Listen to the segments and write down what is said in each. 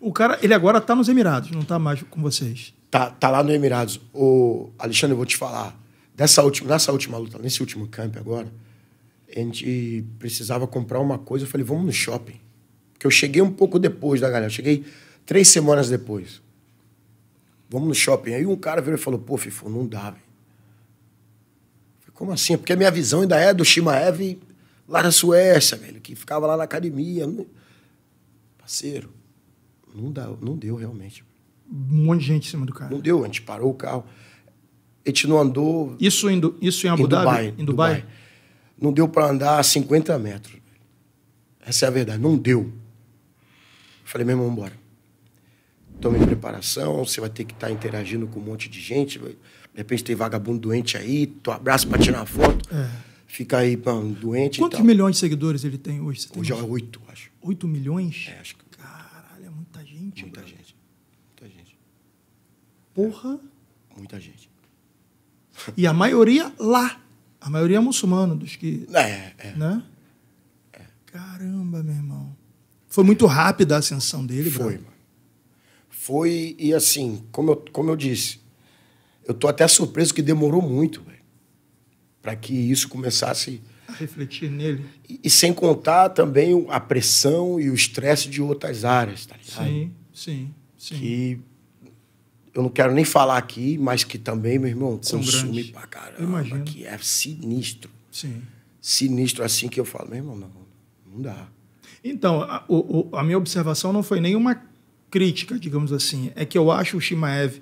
O cara, ele agora está nos Emirados, não está mais com vocês. Tá, tá lá no Emirados. O Alexandre, eu vou te falar. Dessa última, nessa última luta, nesse último camp agora, a gente precisava comprar uma coisa. Eu falei, vamos no shopping. Porque eu cheguei um pouco depois da galera. Eu cheguei três semanas depois. Vamos no shopping. Aí um cara veio e falou, pô, Fifo, não dá, velho. Como assim? É porque a minha visão ainda é do Shimaev lá na Suécia, velho, que ficava lá na academia. Parceiro, não, dá, não deu realmente. Um monte de gente em cima do carro. Não deu, a gente parou o carro. A gente não andou. Isso em, isso em Abu em Dhabi? Dubai, em Dubai. Dubai. Não deu para andar 50 metros. Essa é a verdade, não deu. Falei, meu irmão, embora Tome preparação, você vai ter que estar tá interagindo com um monte de gente. De repente tem vagabundo doente aí, tu abraça para tirar foto. É. Fica aí pão, doente. Quantos milhões de seguidores ele tem hoje? Você tem hoje é oito, acho. Oito milhões? É, acho que Caralho, é muita gente. Muita brother. gente. Muita gente. Porra. É, muita gente. E a maioria lá. A maioria é muçulmano dos que. É, é, é. Né? É. Caramba, meu irmão. Foi muito rápida a ascensão dele, Foi, brother. mano. Foi, e assim, como eu, como eu disse, eu tô até surpreso que demorou muito, velho, para que isso começasse refletir nele. E, e, sem contar também a pressão e o estresse de outras áreas, tá ligado? Sim, sim, sim. Que eu não quero nem falar aqui, mas que também, meu irmão, São consume grandes. pra caramba. Imagina. Que é sinistro. Sim. Sinistro assim que eu falo, meu irmão, não, não dá. Então, a, o, a minha observação não foi nenhuma crítica, digamos assim. É que eu acho o Shimaev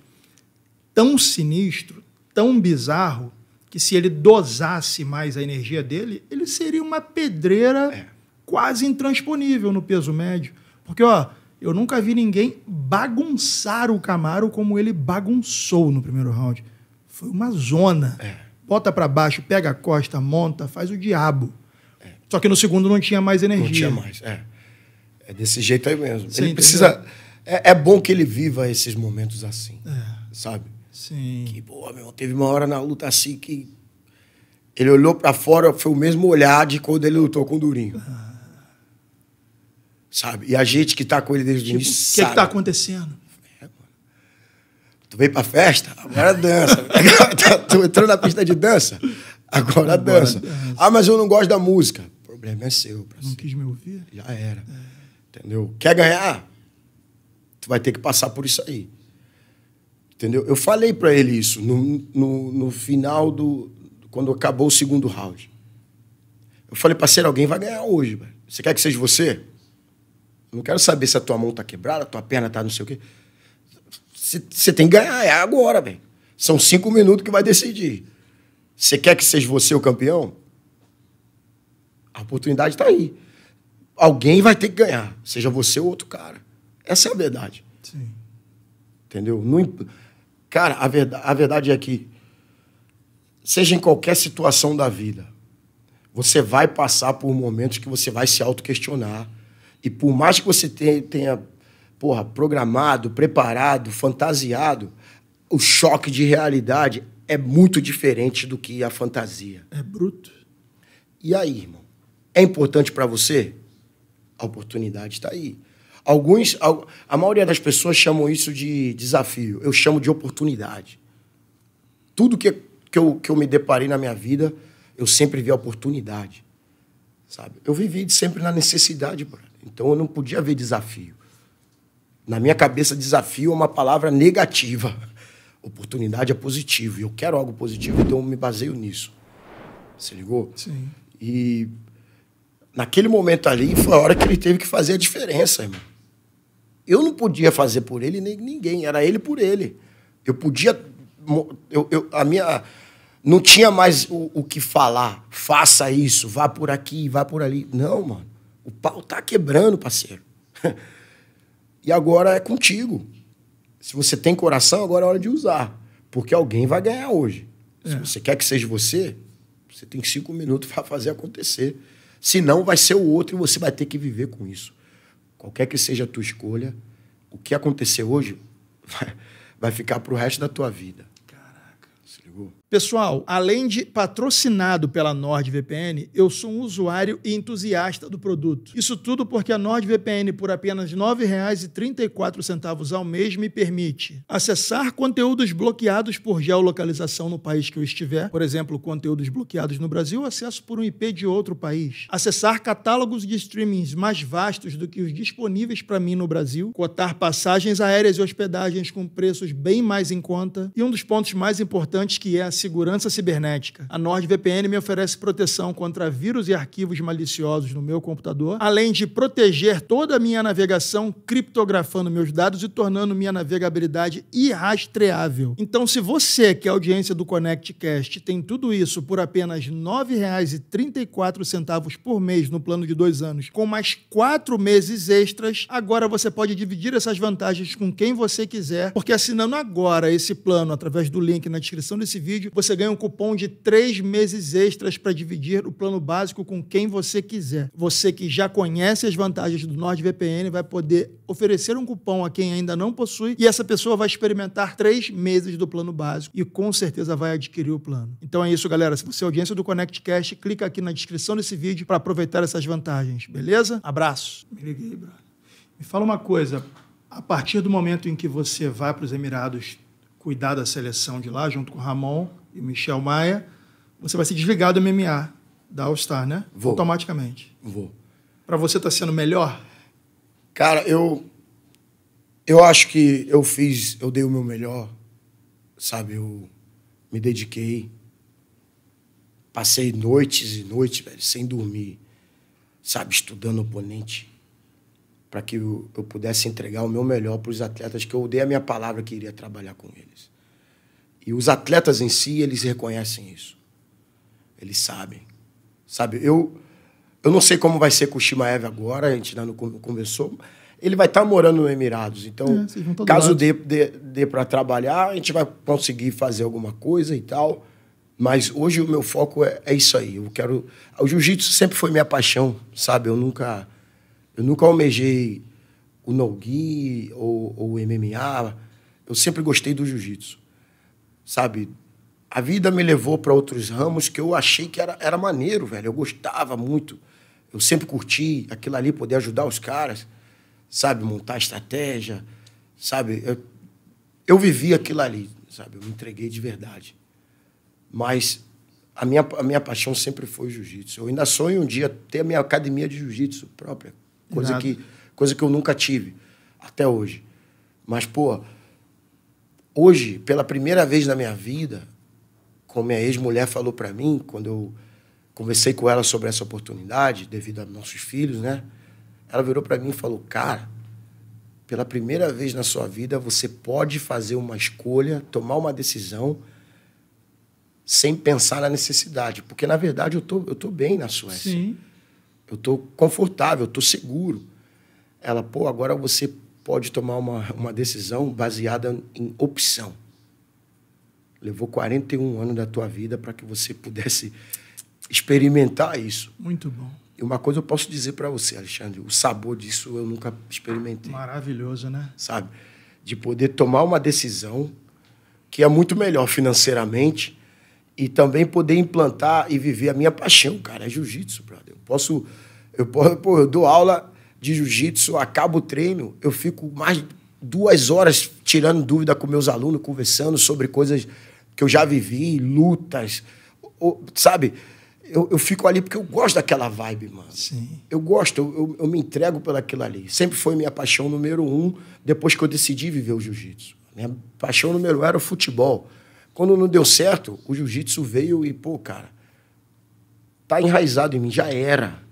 tão sinistro, tão bizarro, que se ele dosasse mais a energia dele, ele seria uma pedreira é. quase intransponível no peso médio. Porque, ó, eu nunca vi ninguém bagunçar o Camaro como ele bagunçou no primeiro round. Foi uma zona. É. Bota para baixo, pega a costa, monta, faz o diabo. É. Só que no segundo não tinha mais energia. Não tinha mais, é. É desse jeito aí mesmo. ele precisa. É, é, bom que ele viva esses momentos assim, é. sabe? Sim. Que boa, meu. Teve uma hora na luta assim que ele olhou para fora, foi o mesmo olhar de quando ele lutou com o Durinho. Ah. Sabe? E a gente que tá com ele desde o início. O que, é que tá acontecendo? É, tu veio pra festa? Agora dança. tu entrou na pista de dança? Agora, agora dança. dança. Ah, mas eu não gosto da música. O problema é seu. Não ser. quis me ouvir? Já era. É. Entendeu? Quer ganhar? Tu vai ter que passar por isso aí. Entendeu? Eu falei para ele isso no, no, no, final do. quando acabou o segundo round. Eu falei, parceiro, alguém vai ganhar hoje. Velho. Você quer que seja você? Eu não quero saber se a tua mão tá quebrada, a tua perna tá não sei o quê. Você tem que ganhar, é agora, velho. São cinco minutos que vai decidir. Você quer que seja você o campeão? A oportunidade está aí. Alguém vai ter que ganhar, seja você ou outro cara. Essa é a verdade. Sim. Entendeu? Não, Cara, a verdade, a verdade é que, seja em qualquer situação da vida, você vai passar por momentos que você vai se auto-questionar. E por mais que você tenha, porra, programado, preparado, fantasiado, o choque de realidade é muito diferente do que a fantasia. É bruto. E aí, irmão? É importante para você? A oportunidade está aí. Alguns, a maioria das pessoas chamam isso de desafio. Eu chamo de oportunidade. Tudo que, que, eu, que eu me deparei na minha vida, eu sempre vi a oportunidade. Sabe? Eu vivi sempre na necessidade, Então eu não podia ver desafio. Na minha cabeça, desafio é uma palavra negativa. Oportunidade é positivo. E eu quero algo positivo, então eu me baseio nisso. Se ligou? Sim. E naquele momento ali foi a hora que ele teve que fazer a diferença, irmão. Eu não podia fazer por ele nem ninguém, era ele por ele. Eu podia. Eu, eu, a minha, não tinha mais o, o que falar. Faça isso, vá por aqui, vá por ali. Não, mano. O pau tá quebrando, parceiro. e agora é contigo. Se você tem coração, agora é hora de usar. Porque alguém vai ganhar hoje. É. Se você quer que seja você, você tem cinco minutos para fazer acontecer. Senão vai ser o outro e você vai ter que viver com isso qualquer que seja a tua escolha, o que acontecer hoje vai, vai ficar para o resto da tua vida. Caraca. Se ligou? Pessoal, além de patrocinado pela NordVPN, eu sou um usuário e entusiasta do produto. Isso tudo porque a NordVPN, por apenas R$ 9,34 ao mês, me permite acessar conteúdos bloqueados por geolocalização no país que eu estiver, por exemplo, conteúdos bloqueados no Brasil, acesso por um IP de outro país, acessar catálogos de streamings mais vastos do que os disponíveis para mim no Brasil, cotar passagens aéreas e hospedagens com preços bem mais em conta, e um dos pontos mais importantes que é a segurança cibernética. A NordVPN me oferece proteção contra vírus e arquivos maliciosos no meu computador, além de proteger toda a minha navegação, criptografando meus dados e tornando minha navegabilidade irrastreável. Então, se você, que é audiência do ConnectCast, tem tudo isso por apenas R$ 9,34 por mês no plano de dois anos, com mais quatro meses extras, agora você pode dividir essas vantagens com quem você quiser, porque assinando agora esse plano através do link na descrição desse vídeo, você ganha um cupom de três meses extras para dividir o plano básico com quem você quiser. Você que já conhece as vantagens do NordVPN vai poder oferecer um cupom a quem ainda não possui e essa pessoa vai experimentar três meses do plano básico e com certeza vai adquirir o plano. Então é isso, galera. Se você é audiência do ConnectCast, clica aqui na descrição desse vídeo para aproveitar essas vantagens, beleza? Abraço. Me liguei, brother. Me fala uma coisa. A partir do momento em que você vai para os Emirados cuidar da seleção de lá, junto com o Ramon, e Michel Maia, você vai se desligar do MMA da All Star, né? Vou. Automaticamente. Vou. Para você tá sendo melhor? Cara, eu eu acho que eu fiz, eu dei o meu melhor, sabe? Eu me dediquei, passei noites e noites, velho, sem dormir, sabe, estudando oponente, para que eu, eu, pudesse entregar o meu melhor para os atletas que eu dei a minha palavra que iria trabalhar com eles. E os atletas em si, eles reconhecem isso. Eles sabem. Sabe, eu, eu não sei como vai ser com o Shimaev agora, a gente ainda não conversou. Ele vai estar tá morando no Emirados, então, é, caso lado. dê, dê, dê para trabalhar, a gente vai conseguir fazer alguma coisa e tal. Mas hoje o meu foco é, é isso aí. Eu quero. O jiu-jitsu sempre foi minha paixão, sabe? Eu nunca, eu nunca almejei o Nogi ou, ou o MMA. Eu sempre gostei do jiu-jitsu sabe? A vida me levou para outros ramos que eu achei que era, era maneiro, velho. Eu gostava muito. Eu sempre curti aquilo ali, poder ajudar os caras, sabe? Montar estratégia, sabe? Eu, eu vivi aquilo ali, sabe? Eu me entreguei de verdade. Mas a minha, a minha paixão sempre foi jiu-jitsu. Eu ainda sonho um dia ter a minha academia de jiu-jitsu própria, coisa que, coisa que eu nunca tive até hoje. Mas, pô, Hoje, pela primeira vez na minha vida, como minha ex-mulher falou para mim, quando eu conversei com ela sobre essa oportunidade, devido a nossos filhos, né? Ela virou para mim e falou: Cara, pela primeira vez na sua vida, você pode fazer uma escolha, tomar uma decisão sem pensar na necessidade. Porque, na verdade, eu tô, eu tô bem na Suécia. Sim. Eu tô confortável, eu tô seguro. Ela, pô, agora você pode tomar uma, uma decisão baseada em opção. Levou 41 anos da tua vida para que você pudesse experimentar isso. Muito bom. E uma coisa eu posso dizer para você, Alexandre, o sabor disso eu nunca experimentei. Maravilhoso, né? Sabe? De poder tomar uma decisão que é muito melhor financeiramente e também poder implantar e viver a minha paixão, cara, é jiu-jitsu, brother. Eu posso eu posso, pô, eu dou aula de jiu-jitsu, acabo o treino, eu fico mais duas horas tirando dúvida com meus alunos, conversando sobre coisas que eu já vivi, lutas, ou, sabe? Eu, eu, fico ali porque eu gosto daquela vibe, mano. Sim. Eu gosto, eu, eu, me entrego pelaquilo ali. Sempre foi minha paixão número um depois que eu decidi viver o jiu-jitsu. Minha paixão número um era o futebol. Quando não deu certo, o jiu-jitsu veio e, pô, cara, tá enraizado em mim, já era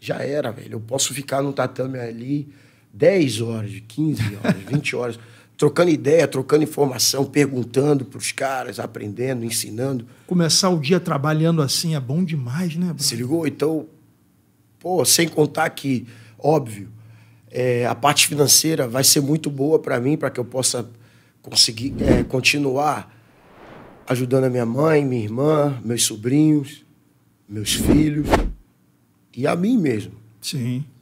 já era, velho. Eu posso ficar no tatame ali 10 horas, 15 horas, 20 horas, trocando ideia, trocando informação, perguntando para os caras, aprendendo, ensinando. Começar o dia trabalhando assim é bom demais, né? Bruno? Se ligou? Então, pô, sem contar que, óbvio, é, a parte financeira vai ser muito boa para mim, para que eu possa conseguir é, continuar ajudando a minha mãe, minha irmã, meus sobrinhos, meus filhos e a mim mesmo. Sim